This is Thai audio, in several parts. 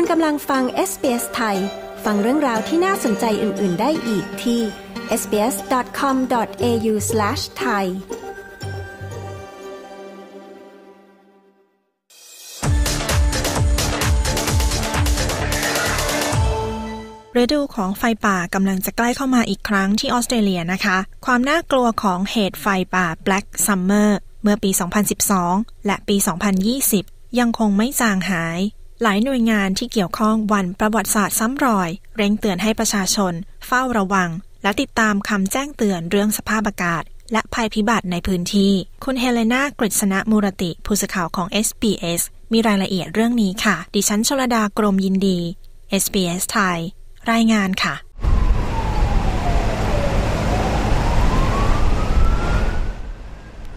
คุณกำลังฟัง SBS ไทย ฟังเรื่องราวที่น่าสนใจอื่น ๆ ได้อีกที่ sbs.com.au/thai ฤดูของไฟป่ากำลังจะใกล้เข้ามาอีกครั้งที่ออสเตรเลียนะคะ ความน่ากลัวของเหตุไฟป่า Black Summer เมื่อปี 2012 และปี 2020 ยังคงไม่จางหายหลายหน่วยงานที่เกี่ยวข้องวันประวัติศาสตร์ซ้ำรอย เร่งเตือนให้ประชาชน เฝ้าระวัง และติดตามคำแจ้งเตือนเรื่องสภาพอากาศ และภัยพิบัติในพื้นที่ คุณเฮเลนากฤษณะมูรติ ผู้สื่อข่าวของ SBS มีรายละเอียดเรื่องนี้ค่ะ ดิฉันชลดากรมยินดี SBS ไทยรายงานค่ะ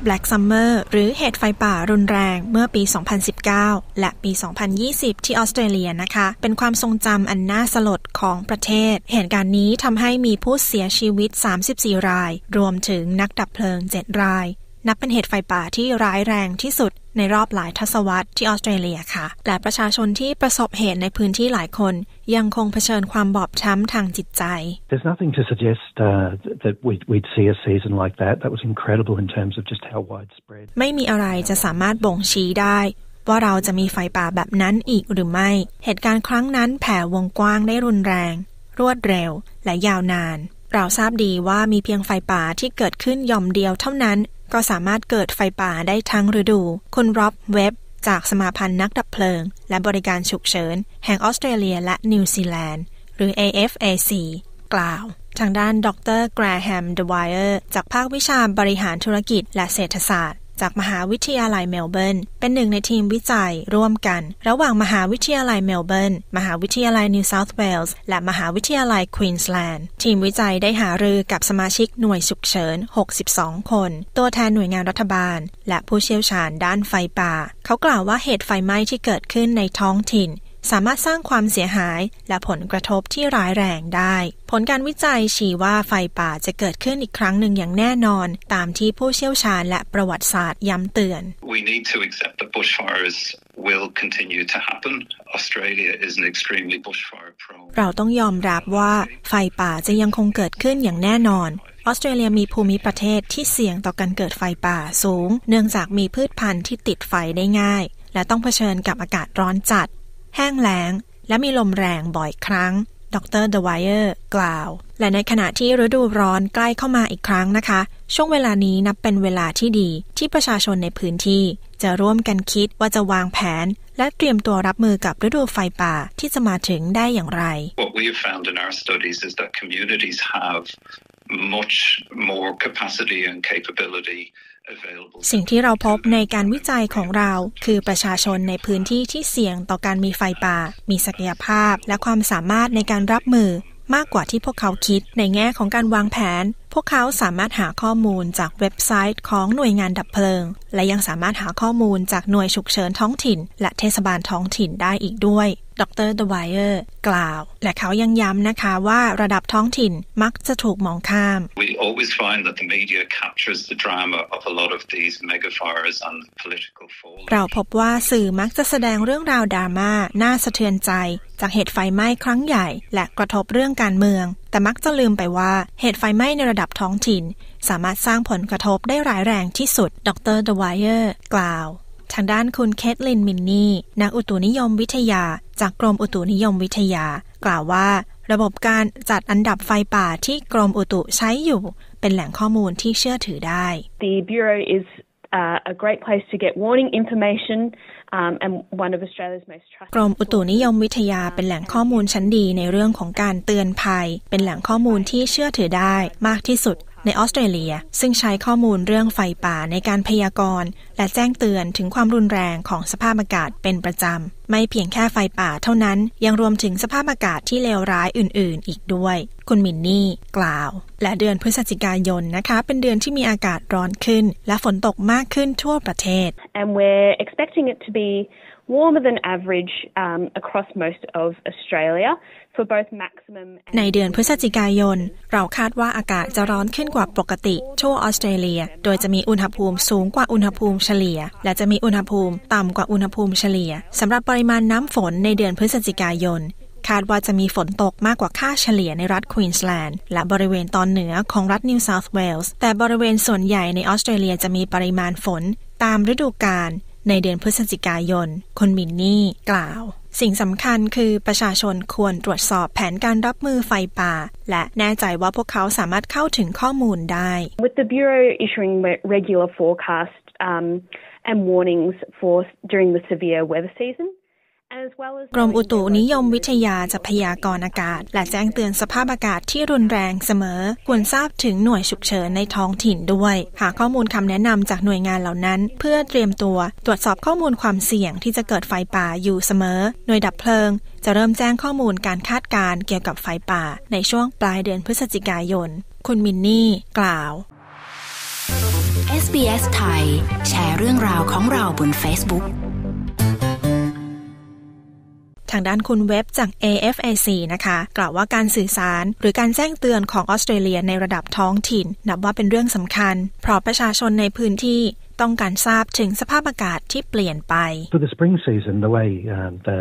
Black Summer หรือเหตุไฟป่ารุนแรงเมื่อปี 2019 และปี 2020 ที่ออสเตรเลียนะคะ เป็นความทรงจำอันน่าสลดของประเทศ เหตุการณ์นี้ทำให้มีผู้เสียชีวิต 34 ราย รวมถึงนักดับเพลิง 7 รายนับเป็นเหตุไฟป่าที่ร้ายแรงที่สุด ในรอบหลายทศวรรษที่ออสเตรเลียค่ะ และประชาชนที่ประสบเหตุในพื้นที่หลายคน ยังคงเผชิญความบอบช้ำทางจิตใจ There's nothing to suggest uh, that we'd, we'd see a season like that. That was incredible in terms of just how widespread. ไม่มีอะไรจะสามารถบ่งชี้ได้ ว่าเราจะมีไฟป่าแบบนั้นอีกหรือไม่ เหตุการณ์ครั้งนั้นแผ่วงกว้างได้รุนแรง รวดเร็วและยาวนาน เราทราบดีว่ามีเพียงไฟป่าที่เกิดขึ้นย่อมเดียวเท่านั้นก็สามารถเกิดไฟป่าได้ทั้งฤดู คุณร็อบเว็บจากสมาพันธ์นักดับเพลิง และบริการฉุกเฉิน แห่งออสเตรเลีย และนิวซีแลนด์ หรือ AFAC กล่าว ทางด้านดรแกรแฮมเดวายเออร์จากภาควิชาบริหารธุรกิจและเศรษฐศาสตร์จากมหาวิทยาลัยเมลเบิร์นเป็นหนึ่งในทีมวิจัยร่วมกัน ระหว่างมหาวิทยาลัยเมลเบิร์นมหาวิทยาลัยนิวเซาท์เวลส์และมหาวิทยาลัยควีนสแลนด์ทีมวิจัยได้หารือกับสมาชิกหน่วยฉุกเฉิน 62 คน ตัวแทนหน่วยงานรัฐบาล และผู้เชี่ยวชาญด้านไฟป่า เขากล่าวว่าเหตุไฟไหม้ที่เกิดขึ้นในท้องถิ่นสามารถสร้างความเสียหายและผลกระทบที่ร้ายแรงได้ ผลการวิจัยชี้ว่าไฟป่าจะเกิดขึ้นอีกครั้งหนึ่งอย่างแน่นอน ตามที่ผู้เชี่ยวชาญและประวัติศาสตร์ย้ำเตือน We need to accept t h e bushfires will continue to happen. Australia is an extremely bushfire prone เราต้องยอมรับว่าไฟป่าจะยังคงเกิดขึ้นอย่างแน่นอน ออสเตรเลียมีภูมิประเทศที่เสี่ยงต่อการเกิดไฟป่าสูง เนื่องจากมีพืชพันธุ์ที่ติดไฟได้ง่าย และต้องเผชิญกับอากาศร้อนจัดแห้งแล้งและมีลมแรงบ่อยครั้ง ดรเดวายเออร์กล่าว และในขณะที่ฤดูร้อนใกล้เข้ามาอีกครั้งนะคะ ช่วงเวลานี้นับเป็นเวลาที่ดีที่ประชาชนในพื้นที่จะร่วมกันคิดว่าจะวางแผนและเตรียมตัวรับมือกับฤดูไฟป่าที่จะมาถึงได้อย่างไร What we've found in our studies is that communities have much more capacity and capability สิ่งที่เราพบในการวิจัยของเรา คือประชาชนในพื้นที่ที่เสี่ยง ต่อการมีไฟป่า มีศักยภาพ และความสามารถในการรับมือ มากกว่าที่พวกเขาคิด ในแง่ของการวางแผน พวกเขาสามารถหาข้อมูลจากเว็บไซต์ ของหน่วยงานดับเพลิง และยังสามารถหาข้อมูลจากหน่วยฉุกเฉินท้องถิ่น และเทศบาลท้องถิ่นได้อีกด้วยดรเดวายเออร์กล่าว และเขายังย้ำนะคะว่าระดับท้องถิ่นมักจะถูกมองข้าม We always find that the media captures the drama of a lot of these mega fires and political fallout เราพบว่าสื่อมักจะแสดงเรื่องราวดราม่าน่าสะเทือนใจจากเหตุไฟไหม้ครั้งใหญ่และกระทบเรื่องการเมือง แต่มักจะลืมไปว่าเหตุไฟไหม้ในระดับท้องถิ่น สามารถสร้างผลกระทบได้ร้ายแรงที่สุด ดรเดวายเออร์กล่าวทางด้านคุณเคทลินมินนี่นักอุตุนิยมวิทยาจากกรมอุตุนิยมวิทยา กล่าวว่าระบบการจัดอันดับไฟป่าที่กรมอุตุใช้อยู่ เป็นแหล่งข้อมูลที่เชื่อถือได้ The bureau is a great place to get warning information um, and one of Australia's most trusted กรมอุตุนิยมวิทยา เป็นแหล่งข้อมูลชั้นดีในเรื่องของการเตือนภัย เป็นแหล่งข้อมูลที่เชื่อถือได้มากที่สุดในออสเตรเลียซึ่งใช้ข้อมูลเรื่องไฟป่าในการพยากรณ์ และแจ้งเตือนถึงความรุนแรงของสภาพอากาศเป็นประจำ ไม่เพียงแค่ไฟป่าเท่านั้นยังรวมถึงสภาพอากาศที่เลวร้ายอื่น ๆ อีกด้วย คุณมินนี่ กล่าว และเดือนพฤศจิกายนนะคะ เป็นเดือนที่มีอากาศร้อนขึ้น และฝนตกมากขึ้นทั่วประเทศ and we're expecting it to be warmer than average um, across most of Australia ในเดือนพฤศจิกายน เราคาดว่าอากาศจะร้อนขึ้นกว่าปกติทั่วออสเตรเลีย โดยจะมีอุณหภูมิสูงกว่าอุณหภูมิเฉลี่ย และจะมีอุณหภูมิต่ำกว่าอุณหภูมิเฉลี่ยสำหรับปริมาณน้ำฝนในเดือนพฤศจิกายน คาดว่าจะมีฝนตกมากกว่าค่าเฉลี่ยในรัฐควีนสแลนด์และบริเวณตอนเหนือของรัฐนิวเซาท์เวลส์แต่บริเวณส่วนใหญ่ในออสเตรเลียจะมีปริมาณฝน ตามฤดูกาลในเดือนพฤศจิกายน คนมินนี่กล่าวสิ่งสำคัญคือประชาชนควรตรวจสอบแผนการรับมือไฟป่า และแน่ใจว่าพวกเขาสามารถเข้าถึงข้อมูลได้ With the Bureau issuing regular forecasts um, and warnings for during the severe weather season กรมอุตุนิยมวิทยาจะพยากรณ์อากาศ และแจ้งเตือนสภาพอากาศที่รุนแรงเสมอควรทราบถึงหน่วยฉุกเฉินในท้องถิ่นด้วย หาข้อมูลคำแนะนำจากหน่วยงานเหล่านั้น เพื่อเตรียมตัวตรวจสอบข้อมูลความเสี่ยงที่จะเกิดไฟป่าอยู่เสมอ หน่วยดับเพลิง จะเริ่มแจ้งข้อมูลการคาดการณ์เกี่ยวกับไฟป่าในช่วงปลายเดือนพฤศจิกายน คุณมินนี่ กล่าว SBS ไทยแชร์เรื่องราวของเราบน Facebook ทางด้านคุณเว็บจาก AFIC นะคะ กล่าวว่าการสื่อสารหรือการแจ้งเตือนของออสเตรเลียในระดับท้องถิ่น นับว่าเป็นเรื่องสำคัญ เพราะประชาชนในพื้นที่ต้องการทราบถึงสภาพอากาศที่เปลี่ยนไป For the spring season the way um, the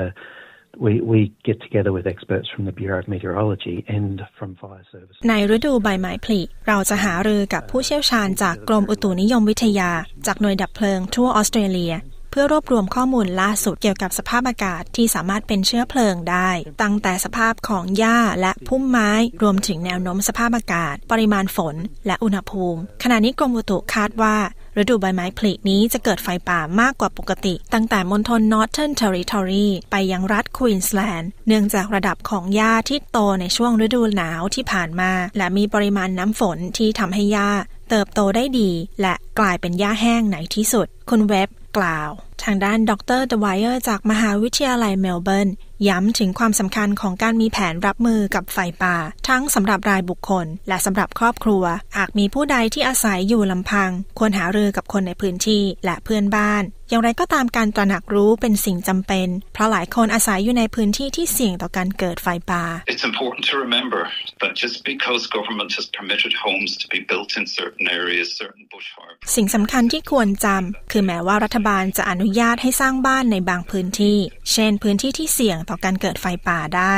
We, we get together with experts from the Bureau of Meteorology and from Fire Service. ในฤดูใบไม้ผลิเราจะหารือกับผู้เชี่ยวชาญจากกรมอุตุนิยมวิทยาจากหน่วยดับเพลิงทั่วออสเตรเลียเพื่อรวบรวมข้อมูลล่าสุดเกี่ยวกับสภาพอากาศที่สามารถเป็นเชื้อเพลิงได้ ตั้งแต่สภาพของหญ้าและพุ่มไม้รวมถึงแนวโน้มสภาพอากาศ ปริมาณฝนและอุณหภูมิ ขณะนี้กรมอุตุคาดว่า ฤดูใบไม้ผลินี้จะเกิดไฟป่ามากกว่าปกติ ตั้งแต่มณฑลนอร์ทเทอร์ร r i t o r ไปยังรัฐควีนสแลนด์เนื่องจากระดับของหญ้าที่โตในช่วงฤดูหนาวที่ผ่านมา และมีปริมาณน้ำฝนที่ทำให้หญ้า เติบโตได้ดี และกลายเป็นหญ้าแห้งไหนที่สุดคุณเว็บกล่าว ทางด้านดรเดวายเออร์จากมหาวิทยาลัยเมลเบิร์น ย้ำถึงความสำคัญของการมีแผนรับมือกับไฟป่า ทั้งสำหรับรายบุคคลและสำหรับครอบครัว หากมีผู้ใดที่อาศัยอยู่ลำพัง ควรหารือกับคนในพื้นที่และเพื่อนบ้านอย่างไรก็ตามการตระหนักรู้เป็นสิ่งจำเป็น เพราะหลายคนอาศัยอยู่ในพื้นที่ที่เสี่ยงต่อการเกิดไฟป่า It's important to remember that just because government has permitted homes to be built in certain areas certain bush r สิ่งสำคัญที่ควรจำ คือแม้ว่ารัฐบาลจะอนุญาตให้สร้างบ้านในบางพื้นที่ เช่นพื้นที่ที่เสี่ยงต่อการเกิดไฟป่าได้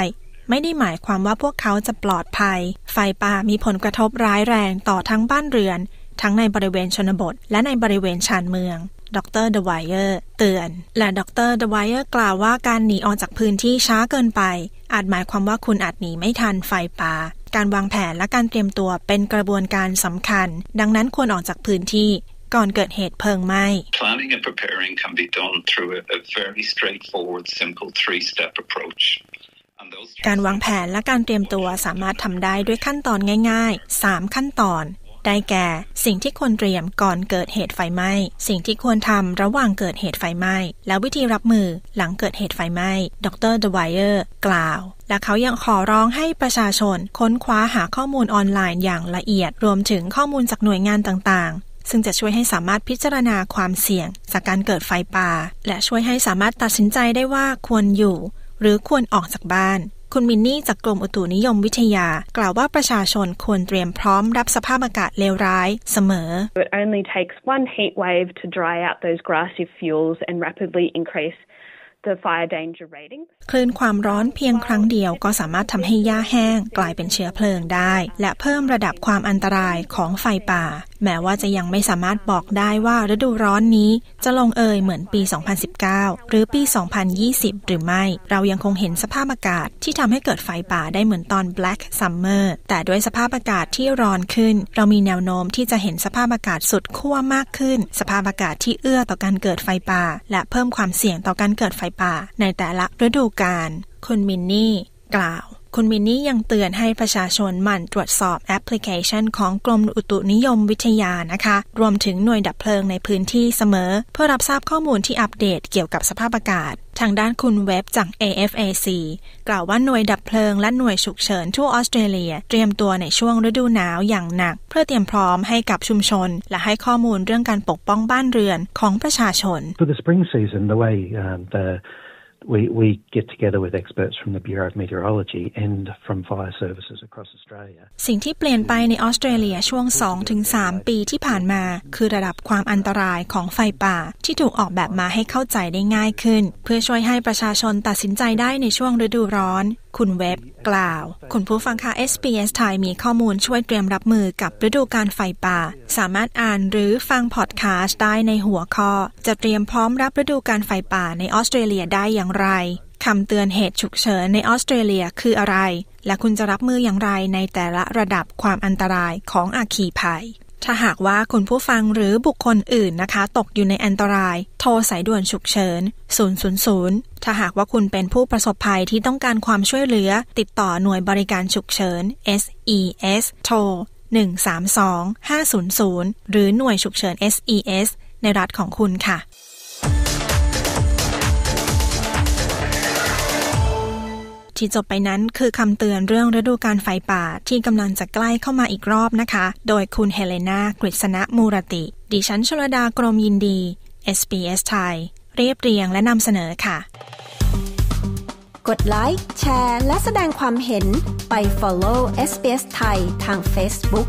ไม่ได้หมายความว่าพวกเขาจะปลอดภัย ไฟป่ามีผลกระทบร้ายแรงต่อทั้งบ้านเรือนทั้งในบริเวณชนบทและในบริเวณชานเมือง ดรเดวายเออร์เตือน และดรเดวายเออร์กล่าวว่าการหนีออกจากพื้นที่ช้าเกินไป อาจหมายความว่าคุณอาจหนีไม่ทันไฟป่า การวางแผนและการเตรียมตัวเป็นกระบวนการสำคัญ ดังนั้นควรออกจากพื้นที่ก่อนเกิดเหตุเพลิงไหม้ Planning and preparing can be done through a very straightforward simple three-step approach การวางแผนและการเตรียมตัวสามารถทำได้ด้วยขั้นตอนง่าย ๆ 3 ขั้นตอนได้แก่สิ่งที่ควรเตรียมก่อนเกิดเหตุไฟไหม้สิ่งที่ควรทำระหว่างเกิดเหตุไฟไหม้ และวิธีรับมือหลังเกิดเหตุไฟไหม้ดรเดวายเออร์กล่าว และเขายังขอร้องให้ประชาชน ค้นคว้าหาข้อมูลออนไลน์อย่างละเอียด รวมถึงข้อมูลจากหน่วยงานต่างๆ ซึ่งจะช่วยให้สามารถพิจารณาความเสี่ยง จากการเกิดไฟป่า และช่วยให้สามารถตัดสินใจได้ว่าควรอยู่ หรือควรออกจากบ้านคุณมินนี่จากกรมอุตุนิยมวิทยา กล่าวว่าประชาชนควรเตรียมพร้อมรับสภาพอากาศเลวร้ายเสมอ It only takes one heat wave to dry out those grassy fuels and rapidly increase the fire danger rating คลื่นความร้อนเพียงครั้งเดียวก็สามารถทำให้หญ้าแห้งกลายเป็นเชื้อเพลิงได้ และเพิ่มระดับความอันตรายของไฟป่า แม้ว่าจะยังไม่สามารถบอกได้ว่าฤดูร้อนนี้ จะลงเอยเหมือนปี 2019 หรือปี 2020 หรือไม่ เรายังคงเห็นสภาพอากาศที่ทำให้เกิดไฟป่าได้เหมือนตอน Black Summer แต่ด้วยสภาพอากาศที่ร้อนขึ้น เรามีแนวโน้มที่จะเห็นสภาพอากาศสุดขั้วมากขึ้น สภาพอากาศที่เอื้อต่อการเกิดไฟป่า และเพิ่มความเสี่ยงต่อการเกิดไฟป่าในแต่ละฤดูกาล คุณมินนี่กล่าวคุณมินนี่ยังเตือนให้ประชาชนหมั่นตรวจสอบแอปพลิเคชันของกรมอุตุนิยมวิทยานะคะ รวมถึงหน่วยดับเพลิงในพื้นที่เสมอ เพื่อรับทราบข้อมูลที่อัปเดตเกี่ยวกับสภาพอากาศ ทางด้านคุณเว็บจาก AFAC กล่าวว่าหน่วยดับเพลิงและหน่วยฉุกเฉินทั่วออสเตรเลีย เตรียมตัวในช่วงฤดูหนาวอย่างหนัก เพื่อเตรียมพร้อมให้กับชุมชน และให้ข้อมูลเรื่องการปกป้องบ้านเรือนของประชาชน For the spring season the way uh, the We, we get together with experts from the Bureau of Meteorology and from fire services across Australia. สิ่งที่เปลี่ยนไปในออสเตรเลียช่วง 2-3 ปีที่ผ่านมา คือระดับความอันตรายของไฟป่า ที่ถูกออกแบบมาให้เข้าใจได้ง่ายขึ้น เพื่อช่วยให้ประชาชนตัดสินใจได้ในช่วงฤดูร้อนคุณเว็บกล่าว คุณผู้ฟังคะ SBS ไทยมีข้อมูลช่วยเตรียมรับมือกับฤดูการไฟป่า สามารถอ่านหรือฟังพอดคาสต์ได้ในหัวข้อ จะเตรียมพร้อมรับฤดูการไฟป่าในออสเตรเลียได้อย่างไรคำเตือนเหตุฉุกเฉินในออสเตรเลียคืออะไร และคุณจะรับมืออย่างไรในแต่ละระดับความอันตรายของอาคีภัยถ้าหากว่าคุณผู้ฟังหรือบุคคลอื่นนะคะตกอยู่ในอันตราย โทรสายด่วนฉุกเฉิน 000 ถ้าหากว่าคุณเป็นผู้ประสบภัยที่ต้องการความช่วยเหลือ ติดต่อหน่วยบริการฉุกเฉิน SES โทร 132 500 หรือหน่วยฉุกเฉิน SES ในรัฐของคุณค่ะที่จบไปนั้นคือคำเตือนเรื่องฤดูการไฟป่า ที่กำลังจะใกล้เข้ามาอีกรอบนะคะ โดยคุณเฮเลนากฤษณะมูรติ ดิฉันชลดากรมยินดี SBS ไทยเรียบเรียงและนำเสนอค่ะ กดไลค์ แชร์ และแสดงความเห็นไป follow SBS ไทยทาง Facebook